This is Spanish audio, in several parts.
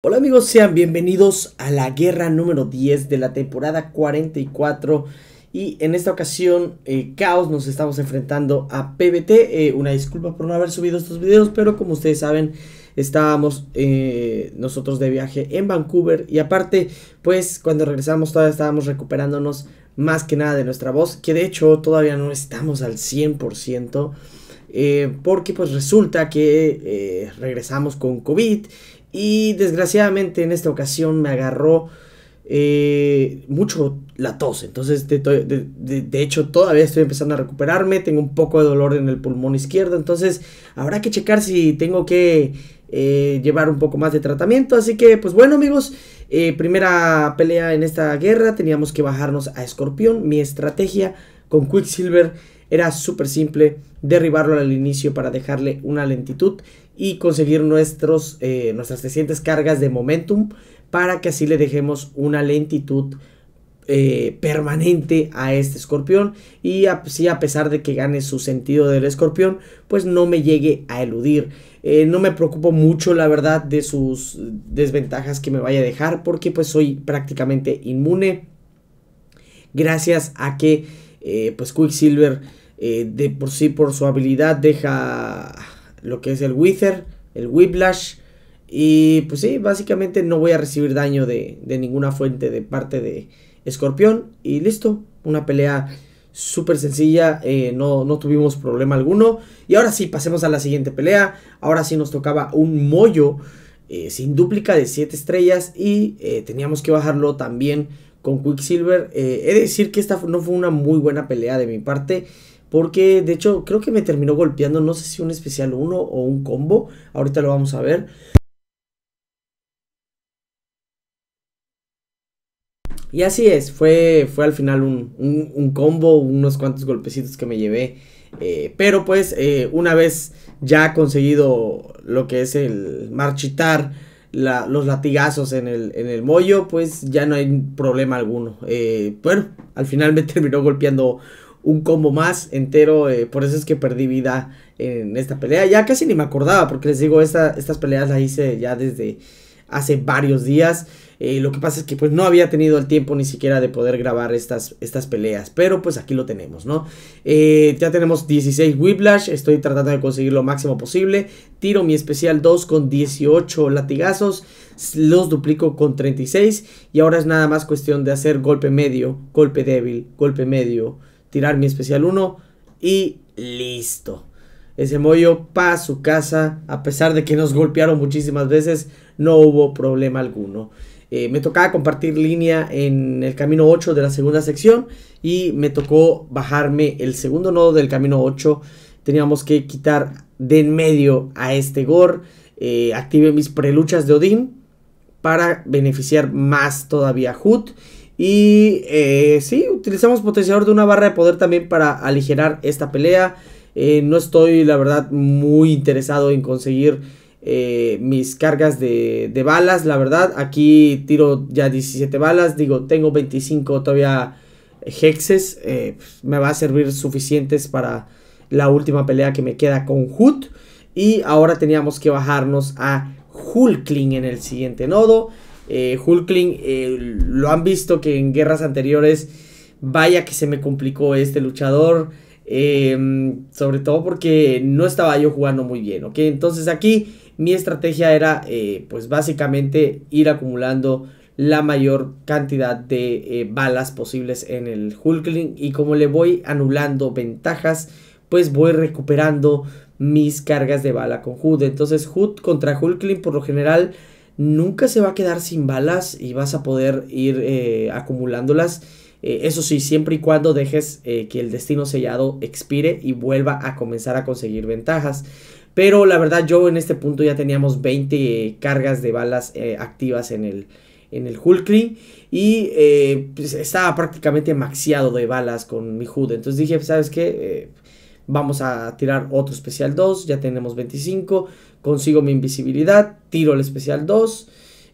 Hola amigos, sean bienvenidos a la guerra número 10 de la temporada 44 y en esta ocasión, eh, Caos, nos estamos enfrentando a PBT, eh, una disculpa por no haber subido estos videos, pero como ustedes saben, estábamos eh, nosotros de viaje en Vancouver y aparte, pues cuando regresamos todavía estábamos recuperándonos más que nada de nuestra voz, que de hecho todavía no estamos al 100%. porque pues resulta que regresamos con COVID y desgraciadamente en esta ocasión me agarró eh, mucho la tos. Entonces, de, hecho, todavía estoy empezando a recuperarme. Tengo un poco de dolor en el pulmón izquierdo. Entonces, habrá que checar si tengo que eh, llevar un poco más de tratamiento. Así que, pues bueno, amigos. Eh, primera pelea en esta guerra. Teníamos que bajarnos a Escorpión. Mi estrategia con Quicksilver era súper simple. Derribarlo al inicio para dejarle una lentitud y conseguir nuestros, eh, nuestras recientes cargas de momentum para que así le dejemos una lentitud eh, permanente a este escorpión y así a pesar de que gane su sentido del escorpión pues no me llegue a eludir eh, no me preocupo mucho la verdad de sus desventajas que me vaya a dejar porque pues soy prácticamente inmune gracias a que pues Quicksilver de por sí por su habilidad deja lo que es el Wither, el Whiplash. Y pues sí, básicamente no voy a recibir daño de, ninguna fuente de parte de Escorpión. Y listo, una pelea súper sencilla, eh, no, no, tuvimos problema alguno. Y ahora sí, pasemos a la siguiente pelea. Ahora sí nos tocaba un mollo eh, sin dúplica de 7 estrellas y eh, teníamos que bajarlo también con Quicksilver. he de decir que esta no fue una muy buena pelea de mi parte. Porque de hecho creo que me terminó golpeando, no sé si un especial 1 o un combo. Ahorita lo vamos a ver. Y así es, fue, fue al final un, combo, unos cuantos golpecitos que me llevé. Eh, pero pues eh, una vez ya conseguido lo que es el marchitar los latigazos en el, en el mollo, pues ya no hay problema alguno. Eh, bueno, al final me terminó golpeando un combo más entero. Eh, por eso es que perdí vida en esta pelea. Ya casi ni me acordaba, porque les digo, esta, estas peleas las hice ya desde hace varios días. Eh, lo que pasa es que pues no había tenido el tiempo ni siquiera de poder grabar estas, estas peleas. Pero pues aquí lo tenemos, ¿no? Eh, ya tenemos 16 Whiplash. Estoy tratando de conseguir lo máximo posible. Tiro mi especial 2 con 18 latigazos. Los duplico con 36. Y ahora es nada más cuestión de hacer golpe medio, golpe débil, golpe medio tirar mi especial 1 y listo. Ese mollo pa' su casa, a pesar de que nos golpearon muchísimas veces, no hubo problema alguno. Eh, me tocaba compartir línea en el camino 8 de la segunda sección y me tocó bajarme el segundo nodo del camino 8. Teníamos que quitar de en medio a este gore. Eh, active mis preluchas de Odín para beneficiar más todavía a y eh, sí, utilizamos potenciador de una barra de poder también para aligerar esta pelea. Eh, no estoy, la verdad, muy interesado en conseguir eh, mis cargas de, balas, la verdad. Aquí tiro ya 17 balas, digo, tengo 25 todavía hexes. Pues, me va a servir suficientes para la última pelea que me queda con Hoot. Y ahora teníamos que bajarnos a Hulkling en el siguiente nodo. Eh, Hulkling, eh, lo han visto que en guerras anteriores, vaya que se me complicó este luchador. Em, sobre todo porque no estaba yo jugando muy bien, ¿ok? Entonces aquí mi estrategia era, eh, pues básicamente ir acumulando la mayor cantidad de balas posibles en el Hulkling y como le voy anulando ventajas, pues voy recuperando mis cargas de bala con Hood. Entonces Hood contra Hulkling por lo general nunca se va a quedar sin balas y vas a poder ir eh, acumulándolas. Eh, eso sí, siempre y cuando dejes eh, que el destino sellado expire y vuelva a comenzar a conseguir ventajas. Pero la verdad yo en este punto ya teníamos 20 cargas de balas activas en el, en el Y pues, estaba prácticamente maxiado de balas con mi HUD. Entonces dije, ¿sabes qué? Vamos a tirar otro especial 2, ya tenemos 25. Consigo mi invisibilidad, tiro el especial 2.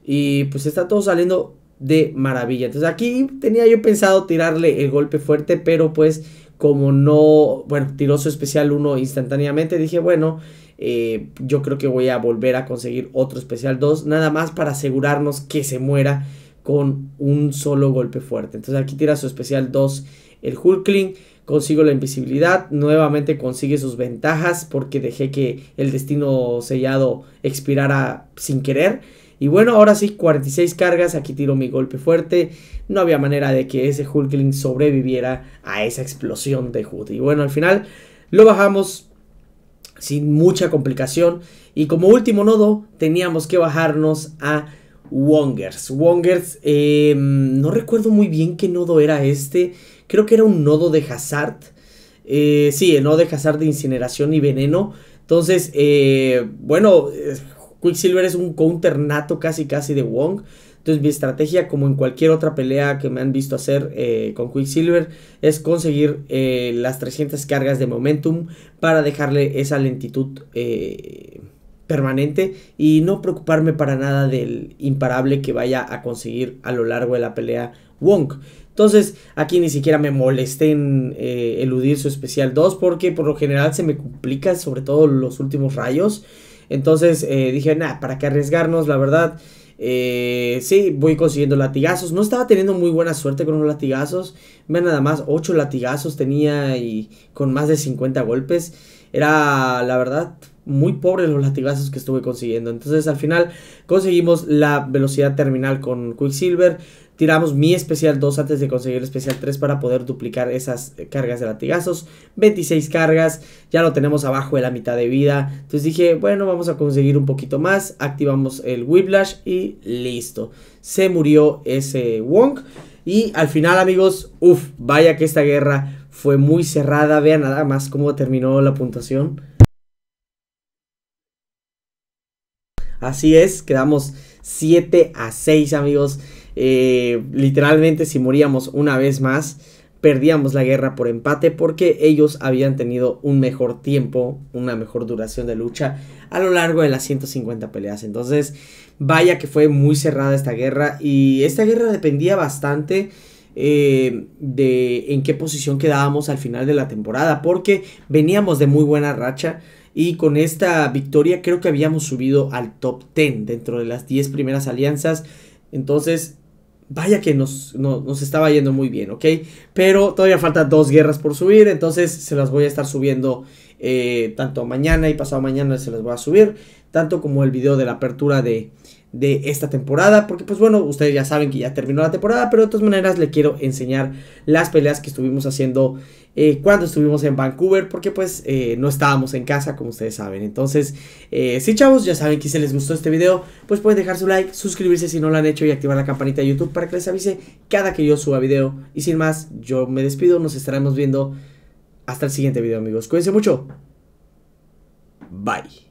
Y pues está todo saliendo de maravilla. Entonces aquí tenía yo pensado tirarle el golpe fuerte, pero pues como no, bueno, tiró su especial 1 instantáneamente, dije, bueno, eh, yo creo que voy a volver a conseguir otro especial 2, nada más para asegurarnos que se muera con un solo golpe fuerte. Entonces aquí tira su especial 2 el Hulkling consigo la invisibilidad, nuevamente consigue sus ventajas porque dejé que el destino sellado expirara sin querer. Y bueno, ahora sí, 46 cargas, aquí tiro mi golpe fuerte. No había manera de que ese Hulkling sobreviviera a esa explosión de Hulk. Y bueno, al final lo bajamos sin mucha complicación. Y como último nodo, teníamos que bajarnos a Wongers. Wongers, em, no recuerdo muy bien qué nodo era este creo que era un nodo de Hazard. Eh, sí, el nodo de Hazard de incineración y veneno. Entonces, eh, bueno, eh, Quicksilver es un counter nato casi casi de Wong. Entonces mi estrategia, como en cualquier otra pelea que me han visto hacer con Quicksilver, es conseguir las 300 cargas de momentum para dejarle esa lentitud permanente y no preocuparme para nada del imparable que vaya a conseguir a lo largo de la pelea Wong. Entonces, aquí ni siquiera me molesté en eh, eludir su especial 2 porque por lo general se me complica, sobre todo los últimos rayos. Entonces eh, dije, nada, ¿para qué arriesgarnos? La verdad, eh, sí, voy consiguiendo latigazos. No estaba teniendo muy buena suerte con los latigazos. Vean nada más, 8 latigazos tenía y con más de 50 golpes. Era, la verdad, muy pobre los latigazos que estuve consiguiendo. Entonces al final conseguimos la velocidad terminal con Quicksilver. Tiramos mi especial 2 antes de conseguir el especial 3 para poder duplicar esas cargas de latigazos. 26 cargas, ya lo tenemos abajo de la mitad de vida. Entonces dije, bueno, vamos a conseguir un poquito más. Activamos el Whiplash y listo. Se murió ese Wonk. Y al final, amigos, uff, vaya que esta guerra fue muy cerrada. Vean nada más cómo terminó la puntuación. Así es, quedamos 7 a 6, amigos. Eh, literalmente si moríamos una vez más, perdíamos la guerra por empate porque ellos habían tenido un mejor tiempo, una mejor duración de lucha a lo largo de las 150 peleas. Entonces, vaya que fue muy cerrada esta guerra y esta guerra dependía bastante eh, de en qué posición quedábamos al final de la temporada porque veníamos de muy buena racha. Y con esta victoria creo que habíamos subido al top 10 dentro de las 10 primeras alianzas. Entonces vaya que nos, nos estaba yendo muy bien, ¿ok? Pero todavía falta dos guerras por subir, entonces se las voy a estar subiendo eh, tanto mañana y pasado mañana se las voy a subir, tanto como el video de la apertura de, esta temporada, porque pues bueno, ustedes ya saben que ya terminó la temporada, pero de todas maneras le quiero enseñar las peleas que estuvimos haciendo eh, cuando estuvimos en Vancouver, porque pues eh, no estábamos en casa, como ustedes saben. Entonces, si chavos, ya saben que si les gustó este video, pues pueden dejar su like, suscribirse si no lo han hecho y activar la campanita de YouTube para que les avise cada que yo suba video. Y sin más, yo me despido, nos estaremos viendo hasta el siguiente video amigos. Cuídense mucho. Bye.